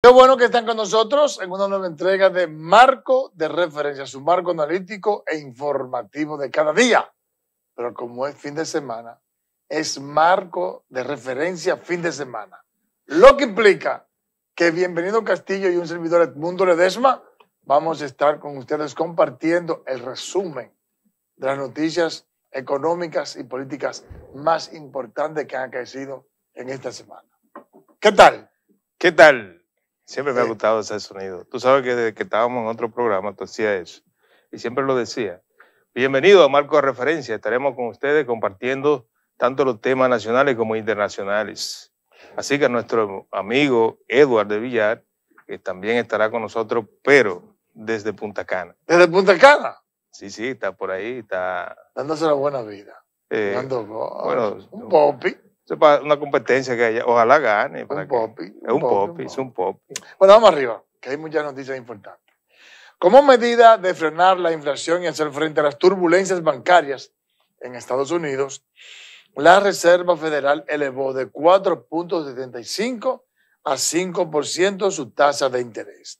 Qué bueno que están con nosotros en una nueva entrega de Marco de Referencia, su marco analítico e informativo de cada día. Pero como es fin de semana, es marco de referencia fin de semana. Lo que implica que bienvenido Castillo y un servidor Edmundo Ledesma vamos a estar con ustedes compartiendo el resumen de las noticias económicas y políticas más importantes que han acaecido en esta semana. ¿Qué tal? ¿Qué tal? Siempre me ha gustado ese sonido. Tú sabes que desde que estábamos en otro programa, tú hacías eso. Y siempre lo decía. Bienvenido a Marco de Referencia. Estaremos con ustedes compartiendo tanto los temas nacionales como internacionales. Así que nuestro amigo Eduardo de Villar que también estará con nosotros, pero desde Punta Cana. ¿Desde Punta Cana? Sí, sí, está por ahí, está... Dándose la buena vida. Eh, Dando, un popi una competencia que haya. Ojalá gane. un Es un popi, es un popi. Bueno, vamos arriba, que hay muchas noticias importantes. Como medida de frenar la inflación y hacer frente a las turbulencias bancarias en Estados Unidos, la Reserva Federal elevó de 4.75 a 5% su tasa de interés.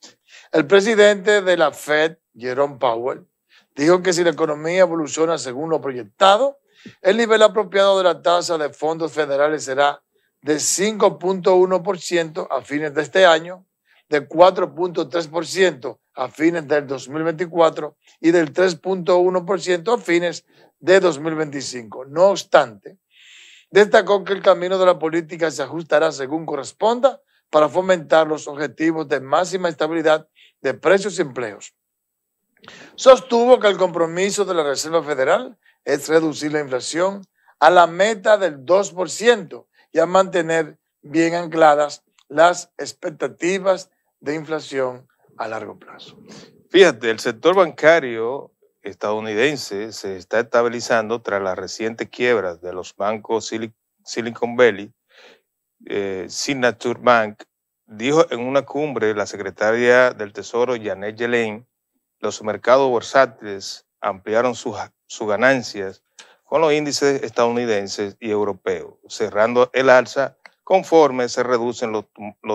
El presidente de la Fed, Jerome Powell, dijo que si la economía evoluciona según lo proyectado, el nivel apropiado de la tasa de fondos federales será de 5.1% a fines de este año, de 4.3% a fines del 2024 y del 3.1% a fines de 2025. No obstante, destacó que el camino de la política se ajustará según corresponda para fomentar los objetivos de máxima estabilidad de precios y empleos. Sostuvo que el compromiso de la Reserva Federal es reducir la inflación a la meta del 2% y a mantener bien ancladas las expectativas de inflación a largo plazo. Fíjate, el sector bancario estadounidense se está estabilizando tras las recientes quiebras de los bancos Silicon Valley. Eh, Signature Bank dijo en una cumbre la secretaria del Tesoro Janet Yellen, los mercados bursátiles ampliaron sus sus ganancias con los índices estadounidenses y europeos, cerrando el alza conforme se reducen los,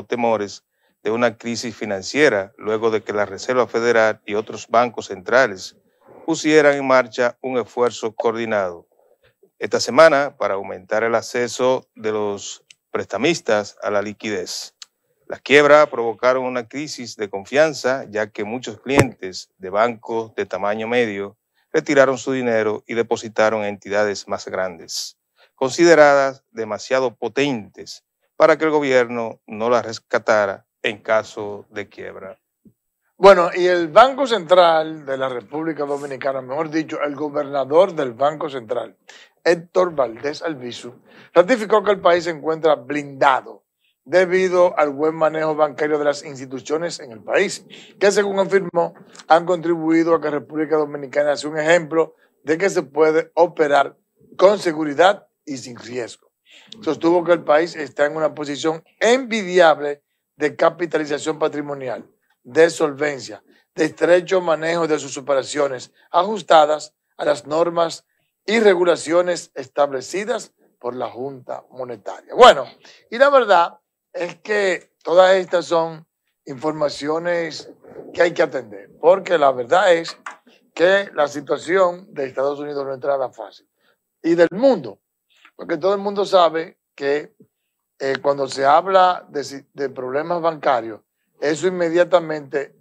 temores de una crisis financiera luego de que la Reserva Federal y otros bancos centrales pusieran en marcha un esfuerzo coordinado esta semana para aumentar el acceso de los prestamistas a la liquidez. Las quiebras provocaron una crisis de confianza ya que muchos clientes de bancos de tamaño medio retiraron su dinero y depositaron en entidades más grandes, consideradas demasiado potentes para que el gobierno no las rescatara en caso de quiebra. Bueno, y el Banco Central de la República Dominicana, mejor dicho, el gobernador del Banco Central, Héctor Valdés Albizu, ratificó que el país se encuentra blindado debido al buen manejo bancario de las instituciones en el país, que según afirmó han contribuido a que República Dominicana sea un ejemplo de que se puede operar con seguridad y sin riesgo. Sostuvo que el país está en una posición envidiable de capitalización patrimonial, de solvencia, de estrecho manejo de sus operaciones ajustadas a las normas y regulaciones establecidas por la Junta Monetaria. Bueno, y la verdad es que todas estas son informaciones que hay que atender, porque la verdad es que la situación de Estados Unidos no a la fácil, y del mundo, porque todo el mundo sabe que eh, cuando se habla de, problemas bancarios, eso inmediatamente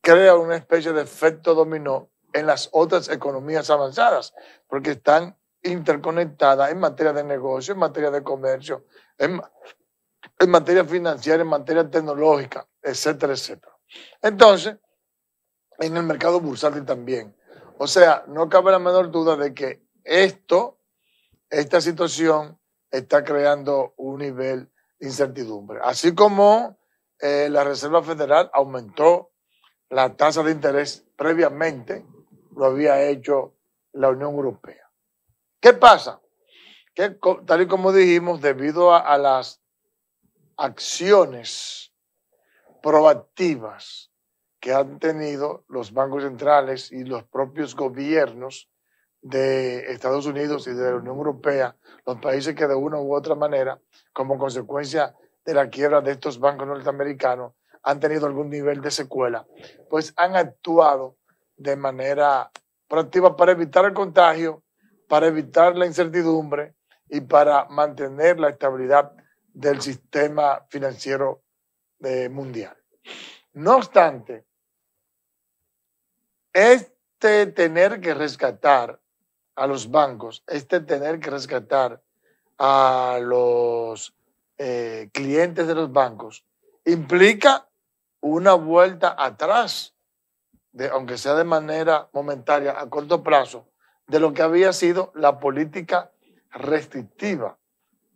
crea una especie de efecto dominó en las otras economías avanzadas, porque están interconectadas en materia de negocio, en materia de comercio, en, en materia financiera, en materia tecnológica, etcétera, etcétera. Entonces, en el mercado bursátil también. O sea, no cabe la menor duda de que esto, esta situación, está creando un nivel de incertidumbre. Así como eh, la Reserva Federal aumentó la tasa de interés previamente, lo había hecho la Unión Europea. ¿Qué pasa? Que, tal y como dijimos, debido a las acciones proactivas que han tenido los bancos centrales y los propios gobiernos de Estados Unidos y de la Unión Europea, los países que de una u otra manera, como consecuencia de la quiebra de estos bancos norteamericanos, han tenido algún nivel de secuela, pues han actuado de manera proactiva para evitar el contagio, para evitar la incertidumbre y para mantener la estabilidad del sistema financiero eh, mundial. No obstante, este tener que rescatar a los bancos, este tener que rescatar a los eh, clientes de los bancos, implica una vuelta atrás, aunque sea de manera momentaria a corto plazo, de lo que había sido la política restrictiva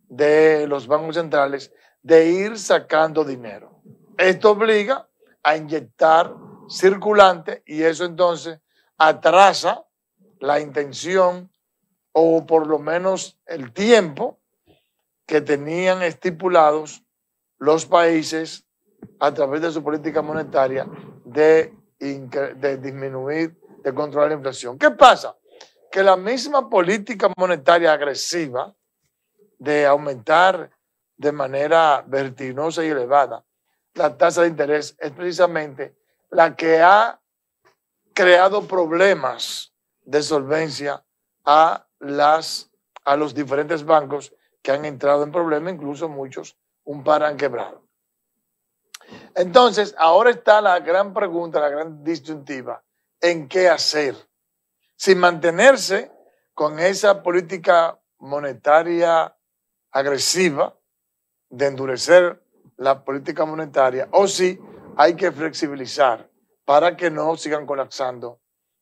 de los bancos centrales de ir sacando dinero. Esto obliga a inyectar circulante y eso entonces atrasa la intención o por lo menos el tiempo que tenían estipulados los países a través de su política monetaria de, disminuir, de controlar la inflación. ¿Qué pasa? Que la misma política monetaria agresiva de aumentar de manera vertiginosa y elevada la tasa de interés es precisamente la que ha creado problemas de solvencia a, las, a los diferentes bancos que han entrado en problemas, incluso muchos un par han quebrado. Entonces, ahora está la gran pregunta, la gran disyuntiva en qué hacer. sin mantenerse con esa política monetaria agresiva de endurecer la política monetaria o si hay que flexibilizar para que no sigan colapsando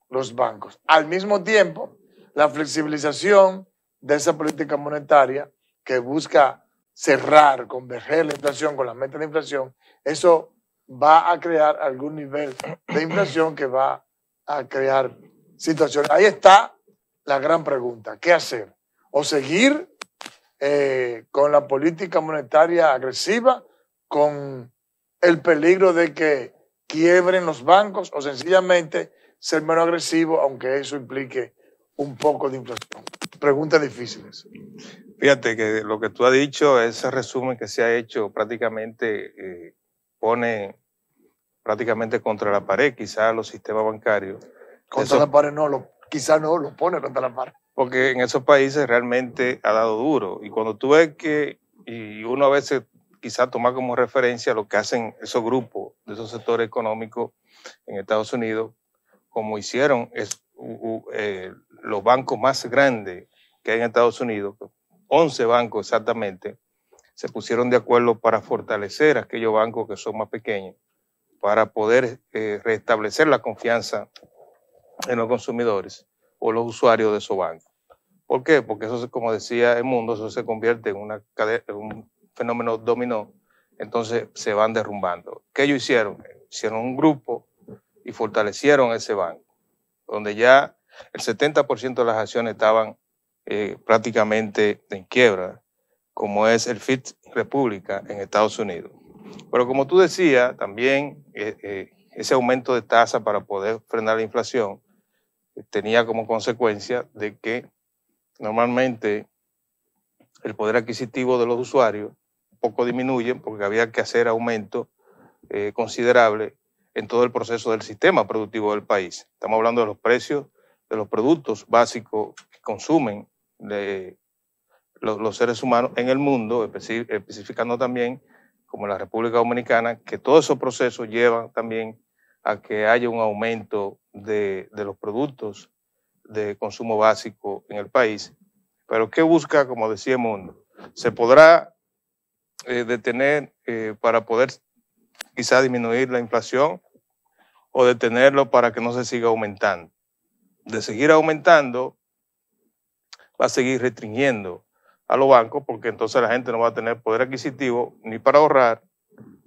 los bancos. Al mismo tiempo, la flexibilización de esa política monetaria que busca cerrar, converger la inflación con la meta de inflación, eso va a crear algún nivel de inflación que va a crear situaciones. Ahí está la gran pregunta, ¿qué hacer? ¿O seguir eh, con la política monetaria agresiva, con el peligro de que quiebren los bancos o sencillamente ser menos agresivo, aunque eso implique un poco de inflación. Preguntas difíciles. Fíjate que lo que tú has dicho, ese resumen que se ha hecho prácticamente eh, pone prácticamente contra la pared quizás los sistemas bancarios. Contra la pared no, quizás no, lo pone contra la pared porque en esos países realmente ha dado duro. Y cuando tú ves que, y uno a veces quizá toma como referencia lo que hacen esos grupos de esos sectores económicos en Estados Unidos, como hicieron eh, los bancos más grandes que hay en Estados Unidos, 11 bancos exactamente, se pusieron de acuerdo para fortalecer aquellos bancos que son más pequeños, para poder eh, restablecer la confianza en los consumidores o los usuarios de esos bancos. ¿Por qué? Porque eso, como decía el mundo, eso se convierte en, un fenómeno dominó. Entonces se van derrumbando. ¿Qué ellos hicieron? Hicieron un grupo y fortalecieron ese banco, donde ya el 70% de las acciones estaban eh, prácticamente en quiebra, como es el FIT República en Estados Unidos. Pero como tú decías, también eh, eh, ese aumento de tasa para poder frenar la inflación tenía como consecuencia de que normalmente el poder adquisitivo de los usuarios poco disminuye porque había que hacer aumento eh, considerable en todo el proceso del sistema productivo del país. Estamos hablando de los precios de los productos básicos que consumen los, seres humanos en el mundo, especificando también como la República Dominicana, que todos esos procesos llevan también a que haya un aumento de, de los productos de consumo básico en el país. Pero ¿qué busca, como decía Mundo? ¿Se podrá eh, detener eh, para poder quizá disminuir la inflación o detenerlo para que no se siga aumentando? De seguir aumentando, va a seguir restringiendo a los bancos porque entonces la gente no va a tener poder adquisitivo ni para ahorrar,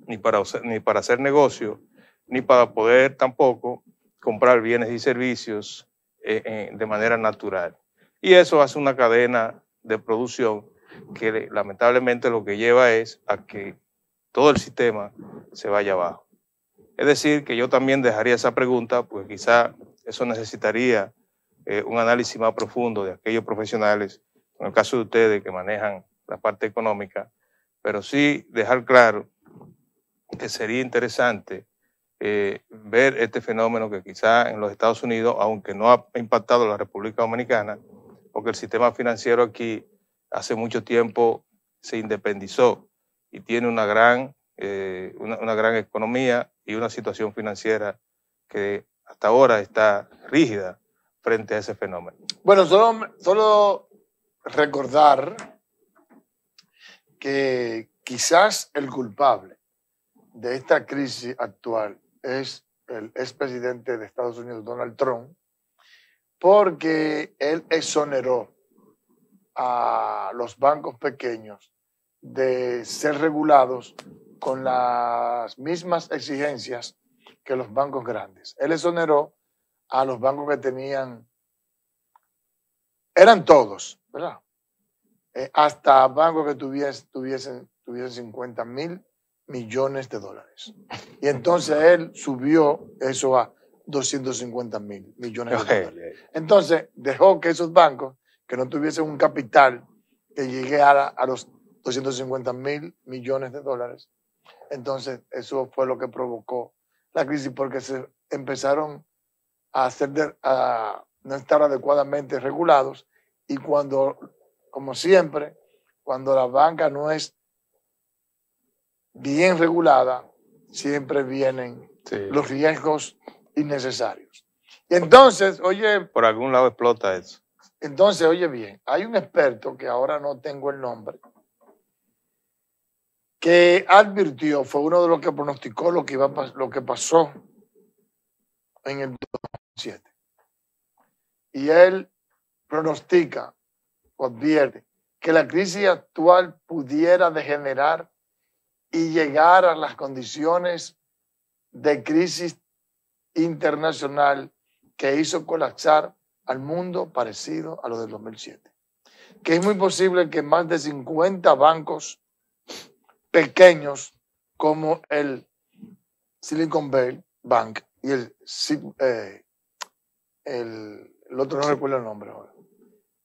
ni para, ni para hacer negocio, ni para poder tampoco comprar bienes y servicios eh, eh, de manera natural. Y eso hace una cadena de producción que lamentablemente lo que lleva es a que todo el sistema se vaya abajo. Es decir, que yo también dejaría esa pregunta, pues quizá eso necesitaría eh, un análisis más profundo de aquellos profesionales, en el caso de ustedes que manejan la parte económica, pero sí dejar claro que sería interesante eh, ver este fenómeno que quizá en los Estados Unidos, aunque no ha impactado la República Dominicana, porque el sistema financiero aquí hace mucho tiempo se independizó y tiene una gran, eh, gran economía y una situación financiera que hasta ahora está rígida frente a ese fenómeno. Bueno, solo, solo recordar que quizás el culpable de esta crisis actual es el expresidente de Estados Unidos, Donald Trump, porque él exoneró a los bancos pequeños de ser regulados con las mismas exigencias que los bancos grandes. Él exoneró a los bancos que tenían, eran todos, ¿verdad? Eh, hasta bancos que tuviesen, tuviesen 50 mil millones de dólares. Y entonces él subió eso a 250 mil millones de dólares. Entonces dejó que esos bancos, que no tuviesen un capital que llegue a, los 250 mil millones de dólares, entonces eso fue lo que provocó la crisis porque se empezaron a, hacer a no estar adecuadamente regulados y cuando, como siempre, cuando la banca no es bien regulada, siempre vienen los riesgos innecesarios. Y entonces, oye... Por algún lado explota eso. Entonces, oye bien, hay un experto que ahora no tengo el nombre, que advirtió, fue uno de los que pronosticó lo que, iba, lo que pasó en el 2007. Y él pronostica o advierte que la crisis actual pudiera degenerar y llegar a las condiciones de crisis internacional que hizo colapsar al mundo parecido a lo del 2007. Que es muy posible que más de 50 bancos pequeños como el Silicon Valley Bank y el, eh, el, otro no recuerdo el nombre ahora,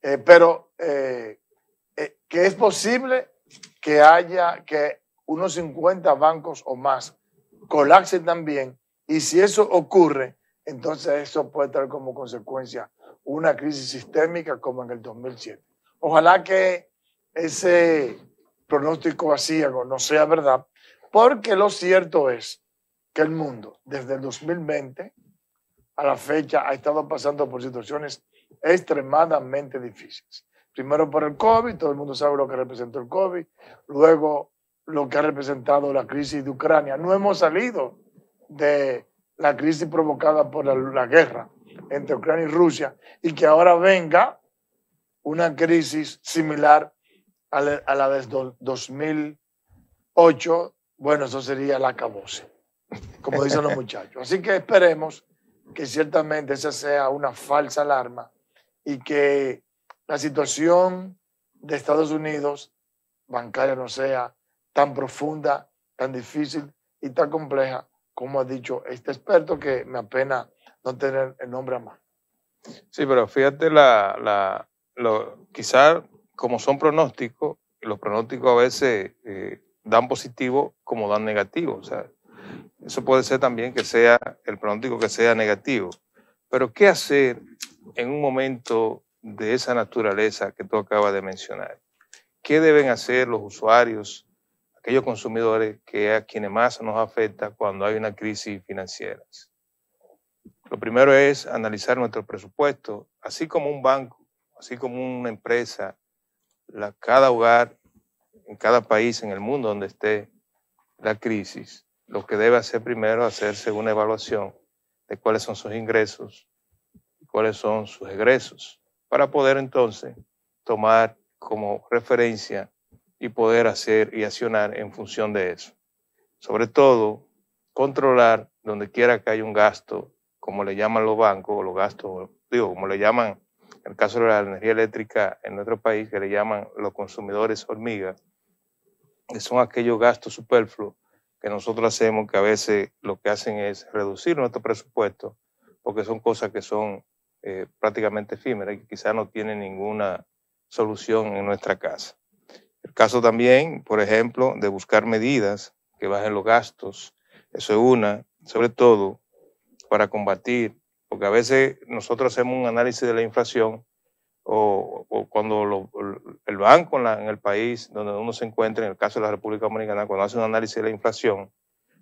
eh, pero eh, que es posible que haya, que unos 50 bancos o más colapsen también. Y si eso ocurre, entonces eso puede traer como consecuencia una crisis sistémica como en el 2007. Ojalá que ese pronóstico vacío no sea verdad, porque lo cierto es que el mundo desde el 2020 a la fecha ha estado pasando por situaciones extremadamente difíciles. Primero por el COVID, todo el mundo sabe lo que representó el COVID, luego lo que ha representado la crisis de Ucrania. No hemos salido de la crisis provocada por la, guerra entre Ucrania y Rusia y que ahora venga una crisis similar a la, de 2008, bueno, eso sería la cabose, como dicen los muchachos. Así que esperemos que ciertamente esa sea una falsa alarma y que la situación de Estados Unidos bancaria no sea tan profunda, tan difícil y tan compleja como ha dicho este experto que me apena no tener el nombre a mano. Sí, pero fíjate, la, la, como son pronósticos, los pronósticos a veces eh, dan positivo como dan negativo. O eso puede ser también que sea el pronóstico que sea negativo. Pero ¿qué hacer en un momento de esa naturaleza que tú acabas de mencionar? ¿Qué deben hacer los usuarios aquellos consumidores que a quienes más nos afecta cuando hay una crisis financiera. Lo primero es analizar nuestro presupuesto, así como un banco, así como una empresa, la, cada hogar, en cada país en el mundo donde esté la crisis, lo que debe hacer primero es hacerse una evaluación de cuáles son sus ingresos, y cuáles son sus egresos, para poder entonces tomar como referencia y poder hacer y accionar en función de eso. Sobre todo, controlar donde quiera que haya un gasto, como le llaman los bancos, o los gastos, digo, como le llaman, en el caso de la energía eléctrica en nuestro país, que le llaman los consumidores hormiga, que son aquellos gastos superfluos que nosotros hacemos, que a veces lo que hacen es reducir nuestro presupuesto, porque son cosas que son eh, prácticamente efímeras y que quizás no tienen ninguna solución en nuestra casa. Caso también, por ejemplo, de buscar medidas que bajen los gastos. Eso es una, sobre todo para combatir, porque a veces nosotros hacemos un análisis de la inflación o, cuando el banco en, en, el país donde uno se encuentra, en el caso de la República Dominicana, cuando hace un análisis de la inflación,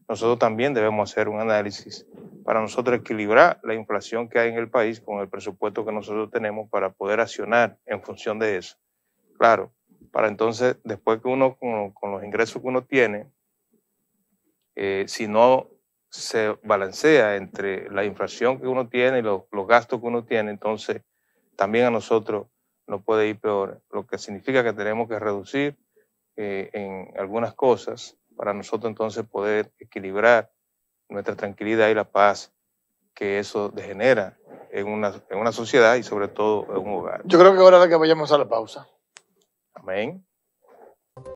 nosotros también debemos hacer un análisis para nosotros equilibrar la inflación que hay en el país con el presupuesto que nosotros tenemos para poder accionar en función de eso. Claro, para entonces, después que uno, con, los ingresos que uno tiene, eh, si no se balancea entre la inflación que uno tiene y los, gastos que uno tiene, entonces también a nosotros no puede ir peor, lo que significa que tenemos que reducir eh, en algunas cosas para nosotros entonces poder equilibrar nuestra tranquilidad y la paz que eso degenera en una, en una sociedad y sobre todo en un hogar. Yo creo que ahora que vayamos a la pausa. também.